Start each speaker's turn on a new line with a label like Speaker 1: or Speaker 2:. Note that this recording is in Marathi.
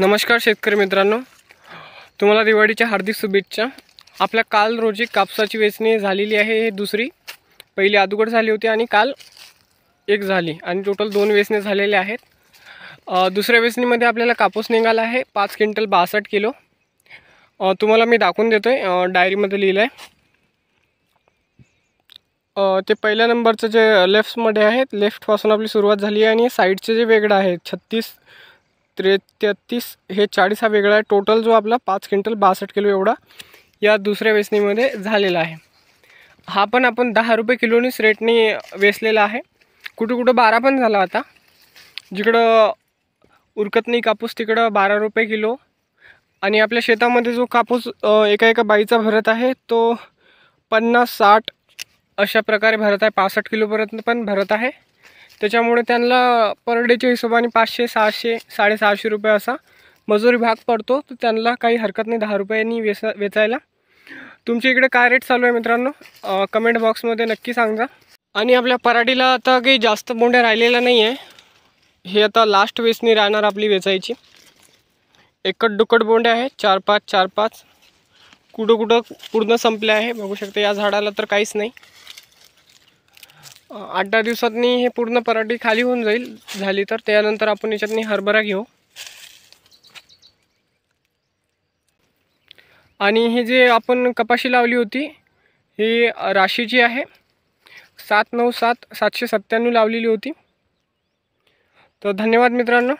Speaker 1: नमस्कार शेतकरी मित्रांनो तुम्हाला दिवाळीच्या हार्दिक शुभेच्छा आपल्या काल रोजी कापसाची वेचणी झालेली आहे हे दुसरी पहिली अदुगड झाली होती आणि काल एक झाली आणि टोटल दोन वेचणे झालेल्या आहेत दुसऱ्या वेचणीमध्ये आपल्याला कापूस निघाला आहे पाच क्विंटल बासष्ट किलो तुम्हाला मी दाखवून देतो आहे डायरीमध्ये लिहिलं आहे ते पहिल्या नंबरचं जे लेफ्टमध्ये आहेत लेफ्टपासून आपली सुरुवात झाली आहे आणि साईडचं जे वेगळं आहे छत्तीस त्रेतीस हे चाळीस हा वेगळा आहे टोटल जो आपला पाच क्विंटल बासष्ट किलो एवढा या दुसऱ्या वेसणीमध्ये झालेला आहे हा पण आपण दहा रुपये किलोनीच रेटने वेचलेला आहे कुठं कुठं बारा पण झाला आता जिकडं उरकतनी कापूस तिकडं बारा रुपये किलो आणि आपल्या शेतामध्ये जो कापूस एका एका बाईचा भरत आहे तो पन्नास साठ अशा प्रकारे भरत आहे पासष्ट किलोपर्यंत पण भरत आहे त्याच्यामुळे त्यांना पर डेच्या हिशोबाने पाचशे सहाशे साडेसहाशे रुपये असा मजुरी भाग पडतो तर त्यांना काही हरकत नाही दहा रुपयांनी वेचा वेचायला तुमच्या इकडे काय रेट चालू आहे मित्रांनो कमेंट बॉक्समध्ये नक्की सांगा आणि आपल्या पराडीला आता काही जास्त बोंड्या राहिलेल्या नाही आहे हे आता लास्ट वेसनी राहणार आपली वेचायची एकट डुकट बोंड्या आहे चार पाच चार पाच कुठं कुठं पूर्ण संपले आहे बघू शकते या झाडाला तर काहीच नाही आठ दहा दिवसातनी हे पूर्ण पराठी खाली होऊन जाईल झाली तर त्यानंतर आपण याच्यातनी हरभरा घेऊ आणि हे जे आपण कपाशी लावली होती ही राशी आहे सात नऊ सात सातशे सत्त्याण्णव लावलेली होती तर धन्यवाद मित्रांनो